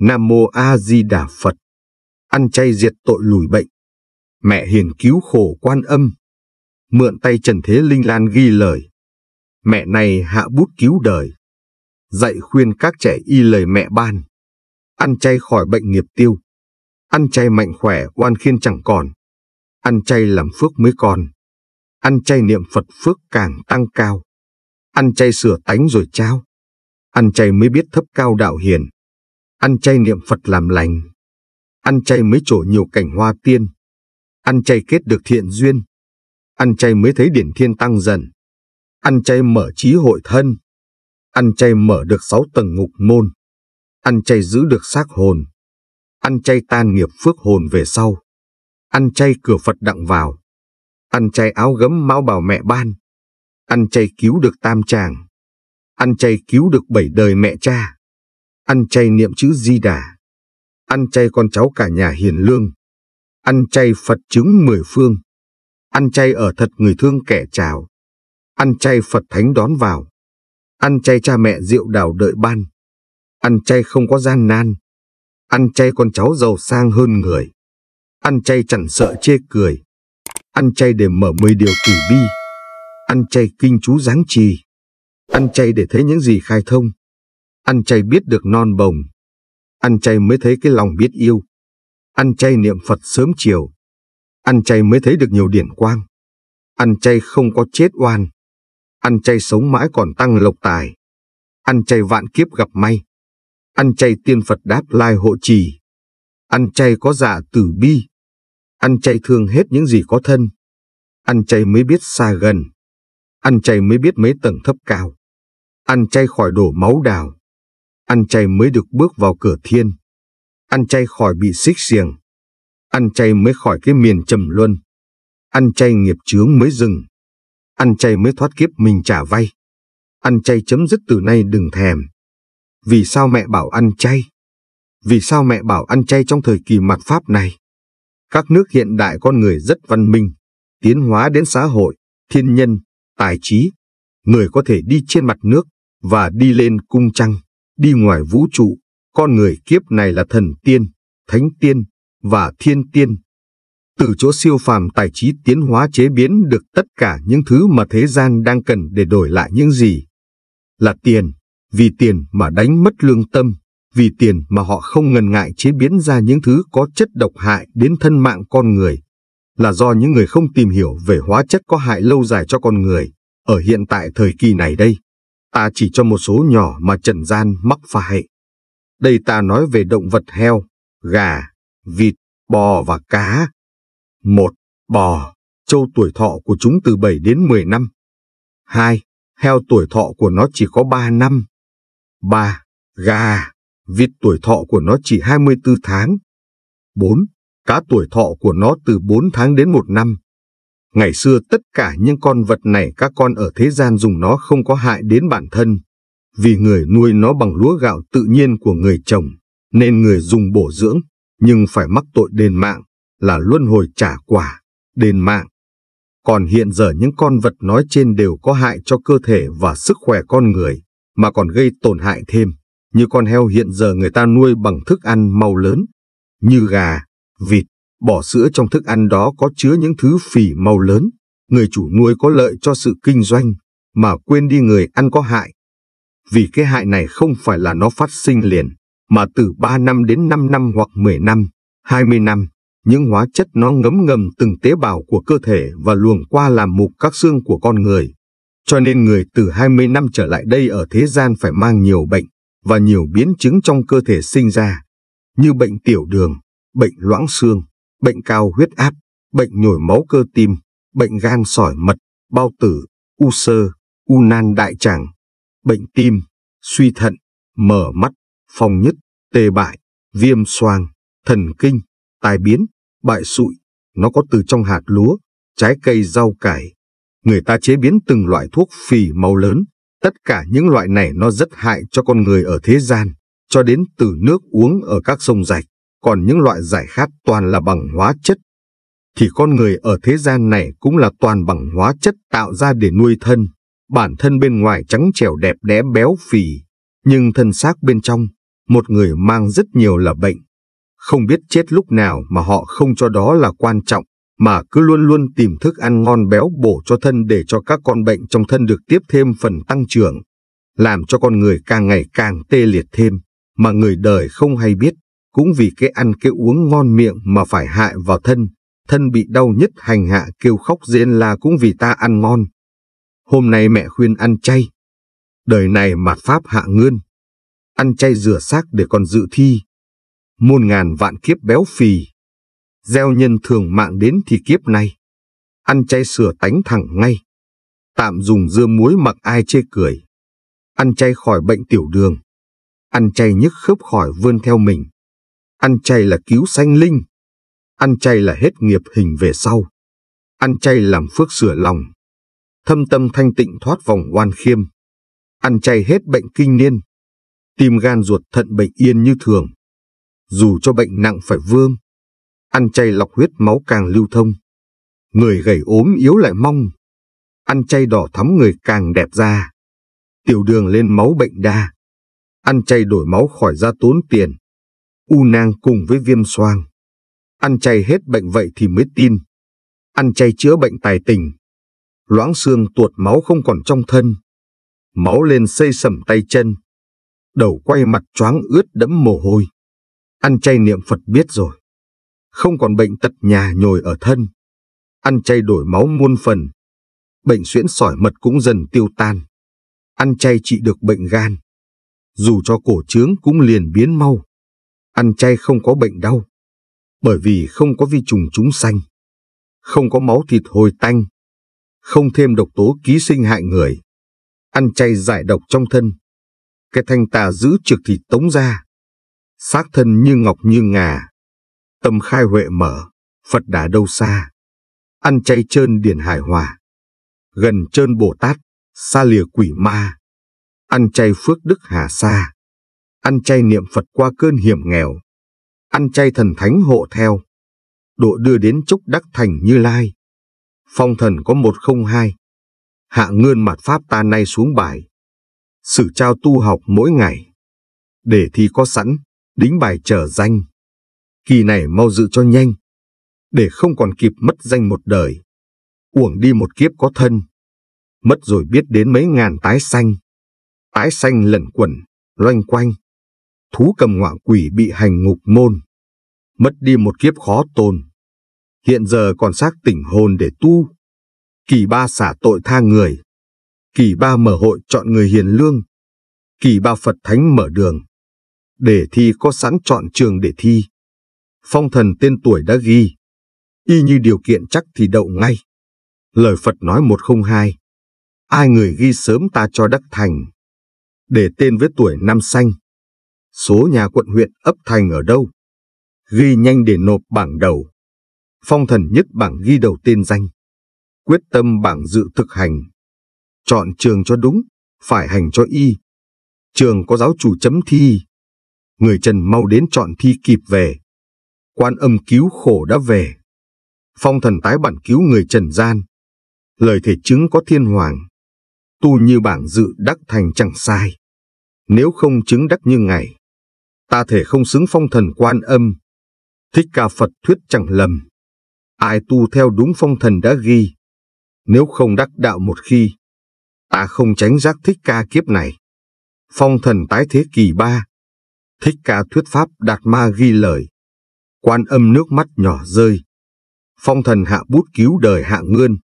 Nam Mô A Di Đà Phật, ăn chay diệt tội lùi bệnh, mẹ hiền cứu khổ quan âm, mượn tay Trần Thế Linh Lan ghi lời, mẹ này hạ bút cứu đời, dạy khuyên các trẻ y lời mẹ ban, ăn chay khỏi bệnh nghiệp tiêu, ăn chay mạnh khỏe oan khiên chẳng còn. Ăn chay làm phước mới còn. Ăn chay niệm Phật phước càng tăng cao. Ăn chay sửa tánh rồi trao. Ăn chay mới biết thấp cao đạo hiền. Ăn chay niệm Phật làm lành. Ăn chay mới trổ nhiều cảnh hoa tiên. Ăn chay kết được thiện duyên. Ăn chay mới thấy điển thiên tăng dần. Ăn chay mở trí hội thân. Ăn chay mở được sáu tầng ngục môn. Ăn chay giữ được xác hồn. Ăn chay tan nghiệp phước hồn về sau ăn chay cửa Phật đặng vào, ăn chay áo gấm mau bảo mẹ ban, ăn chay cứu được tam tràng, ăn chay cứu được bảy đời mẹ cha, ăn chay niệm chữ Di Đà, ăn chay con cháu cả nhà hiền lương, ăn chay Phật chứng mười phương, ăn chay ở thật người thương kẻ chào, ăn chay Phật thánh đón vào, ăn chay cha mẹ rượu đào đợi ban, ăn chay không có gian nan, ăn chay con cháu giàu sang hơn người. Ăn chay chẳng sợ chê cười. Ăn chay để mở mười điều kỳ bi. Ăn chay kinh chú giáng trì. Ăn chay để thấy những gì khai thông. Ăn chay biết được non bồng. Ăn chay mới thấy cái lòng biết yêu. Ăn chay niệm Phật sớm chiều. Ăn chay mới thấy được nhiều điển quang. Ăn chay không có chết oan. Ăn chay sống mãi còn tăng lộc tài. Ăn chay vạn kiếp gặp may. Ăn chay tiên Phật đáp lai hộ trì. Ăn chay có giả tử bi. Ăn chay thương hết những gì có thân. Ăn chay mới biết xa gần. Ăn chay mới biết mấy tầng thấp cao. Ăn chay khỏi đổ máu đào. Ăn chay mới được bước vào cửa thiên. Ăn chay khỏi bị xích xiềng. Ăn chay mới khỏi cái miền trầm luân. Ăn chay nghiệp chướng mới dừng. Ăn chay mới thoát kiếp mình trả vay. Ăn chay chấm dứt từ nay đừng thèm. Vì sao mẹ bảo ăn chay? Vì sao mẹ bảo ăn chay trong thời kỳ mạt Pháp này? Các nước hiện đại con người rất văn minh, tiến hóa đến xã hội, thiên nhân, tài trí. Người có thể đi trên mặt nước và đi lên cung trăng, đi ngoài vũ trụ. Con người kiếp này là thần tiên, thánh tiên và thiên tiên. Từ chỗ siêu phàm tài trí tiến hóa chế biến được tất cả những thứ mà thế gian đang cần để đổi lại những gì. Là tiền, vì tiền mà đánh mất lương tâm vì tiền mà họ không ngần ngại chế biến ra những thứ có chất độc hại đến thân mạng con người, là do những người không tìm hiểu về hóa chất có hại lâu dài cho con người, ở hiện tại thời kỳ này đây. Ta chỉ cho một số nhỏ mà trần gian mắc phải. Đây ta nói về động vật heo, gà, vịt, bò và cá. Một, Bò, trâu tuổi thọ của chúng từ 7 đến 10 năm. hai Heo tuổi thọ của nó chỉ có 3 năm. ba Gà, vì tuổi thọ của nó chỉ 24 tháng. 4. Cá tuổi thọ của nó từ 4 tháng đến 1 năm. Ngày xưa tất cả những con vật này các con ở thế gian dùng nó không có hại đến bản thân, vì người nuôi nó bằng lúa gạo tự nhiên của người trồng, nên người dùng bổ dưỡng, nhưng phải mắc tội đền mạng, là luân hồi trả quả, đền mạng. Còn hiện giờ những con vật nói trên đều có hại cho cơ thể và sức khỏe con người, mà còn gây tổn hại thêm như con heo hiện giờ người ta nuôi bằng thức ăn màu lớn, như gà, vịt, bỏ sữa trong thức ăn đó có chứa những thứ phỉ màu lớn, người chủ nuôi có lợi cho sự kinh doanh, mà quên đi người ăn có hại. Vì cái hại này không phải là nó phát sinh liền, mà từ 3 năm đến 5 năm hoặc 10 năm, 20 năm, những hóa chất nó ngấm ngầm từng tế bào của cơ thể và luồng qua làm mục các xương của con người. Cho nên người từ 20 năm trở lại đây ở thế gian phải mang nhiều bệnh, và nhiều biến chứng trong cơ thể sinh ra, như bệnh tiểu đường, bệnh loãng xương, bệnh cao huyết áp, bệnh nhồi máu cơ tim, bệnh gan sỏi mật, bao tử, u sơ, u nan đại tràng, bệnh tim, suy thận, mở mắt, phòng nhất, tê bại, viêm xoang, thần kinh, tai biến, bại sụi, nó có từ trong hạt lúa, trái cây rau cải. Người ta chế biến từng loại thuốc phì màu lớn, Tất cả những loại này nó rất hại cho con người ở thế gian, cho đến từ nước uống ở các sông rạch, còn những loại giải khát toàn là bằng hóa chất. Thì con người ở thế gian này cũng là toàn bằng hóa chất tạo ra để nuôi thân, bản thân bên ngoài trắng trẻo đẹp đẽ béo phì, nhưng thân xác bên trong, một người mang rất nhiều là bệnh. Không biết chết lúc nào mà họ không cho đó là quan trọng, mà cứ luôn luôn tìm thức ăn ngon béo bổ cho thân để cho các con bệnh trong thân được tiếp thêm phần tăng trưởng, làm cho con người càng ngày càng tê liệt thêm, mà người đời không hay biết, cũng vì cái ăn cái uống ngon miệng mà phải hại vào thân, thân bị đau nhất hành hạ kêu khóc diễn là cũng vì ta ăn ngon. Hôm nay mẹ khuyên ăn chay, đời này mạt pháp hạ ngươn, ăn chay rửa xác để còn dự thi, muôn ngàn vạn kiếp béo phì gieo nhân thường mạng đến thì kiếp nay. Ăn chay sửa tánh thẳng ngay. Tạm dùng dưa muối mặc ai chê cười. Ăn chay khỏi bệnh tiểu đường. Ăn chay nhức khớp khỏi vươn theo mình. Ăn chay là cứu sanh linh. Ăn chay là hết nghiệp hình về sau. Ăn chay làm phước sửa lòng. Thâm tâm thanh tịnh thoát vòng oan khiêm. Ăn chay hết bệnh kinh niên. Tim gan ruột thận bệnh yên như thường. Dù cho bệnh nặng phải vương, Ăn chay lọc huyết máu càng lưu thông. Người gầy ốm yếu lại mong. Ăn chay đỏ thắm người càng đẹp da. Tiểu đường lên máu bệnh đa. Ăn chay đổi máu khỏi da tốn tiền. U nang cùng với viêm xoang. Ăn chay hết bệnh vậy thì mới tin. Ăn chay chữa bệnh tài tình. Loãng xương tuột máu không còn trong thân. Máu lên xây sầm tay chân đầu quay mặt choáng ướt đẫm mồ hôi. Ăn chay niệm Phật biết rồi không còn bệnh tật nhà nhồi ở thân. Ăn chay đổi máu muôn phần, bệnh xuyễn sỏi mật cũng dần tiêu tan. Ăn chay trị được bệnh gan, dù cho cổ trướng cũng liền biến mau. Ăn chay không có bệnh đau, bởi vì không có vi trùng chúng sanh, không có máu thịt hồi tanh, không thêm độc tố ký sinh hại người. Ăn chay giải độc trong thân, cái thanh tà giữ trực thì tống ra, xác thân như ngọc như ngà, tâm khai huệ mở, Phật đã đâu xa. Ăn chay trơn điển hải hòa, gần trơn Bồ Tát, xa lìa quỷ ma. Ăn chay phước đức hà xa ăn chay niệm Phật qua cơn hiểm nghèo. Ăn chay thần thánh hộ theo, độ đưa đến chúc đắc thành như lai. Phong thần có một không hai, hạ ngươn mặt pháp ta nay xuống bài. Sử trao tu học mỗi ngày, để thi có sẵn, đính bài trở danh kỳ này mau dự cho nhanh, để không còn kịp mất danh một đời, uổng đi một kiếp có thân, mất rồi biết đến mấy ngàn tái xanh, tái xanh lẩn quẩn, loanh quanh, thú cầm ngọa quỷ bị hành ngục môn, mất đi một kiếp khó tồn, hiện giờ còn xác tỉnh hồn để tu, kỳ ba xả tội tha người, kỳ ba mở hội chọn người hiền lương, kỳ ba Phật Thánh mở đường, để thi có sẵn chọn trường để thi phong thần tên tuổi đã ghi. Y như điều kiện chắc thì đậu ngay. Lời Phật nói một không hai. Ai người ghi sớm ta cho đắc thành. Để tên với tuổi năm xanh. Số nhà quận huyện ấp thành ở đâu? Ghi nhanh để nộp bảng đầu. Phong thần nhất bảng ghi đầu tên danh. Quyết tâm bảng dự thực hành. Chọn trường cho đúng, phải hành cho y. Trường có giáo chủ chấm thi. Người Trần mau đến chọn thi kịp về quan âm cứu khổ đã về. Phong thần tái bản cứu người trần gian. Lời thể chứng có thiên hoàng. Tu như bảng dự đắc thành chẳng sai. Nếu không chứng đắc như ngày, ta thể không xứng phong thần quan âm. Thích ca Phật thuyết chẳng lầm. Ai tu theo đúng phong thần đã ghi. Nếu không đắc đạo một khi, ta không tránh giác thích ca kiếp này. Phong thần tái thế kỳ ba. Thích ca thuyết pháp đạt ma ghi lời. Quan âm nước mắt nhỏ rơi. Phong thần hạ bút cứu đời hạ ngươn,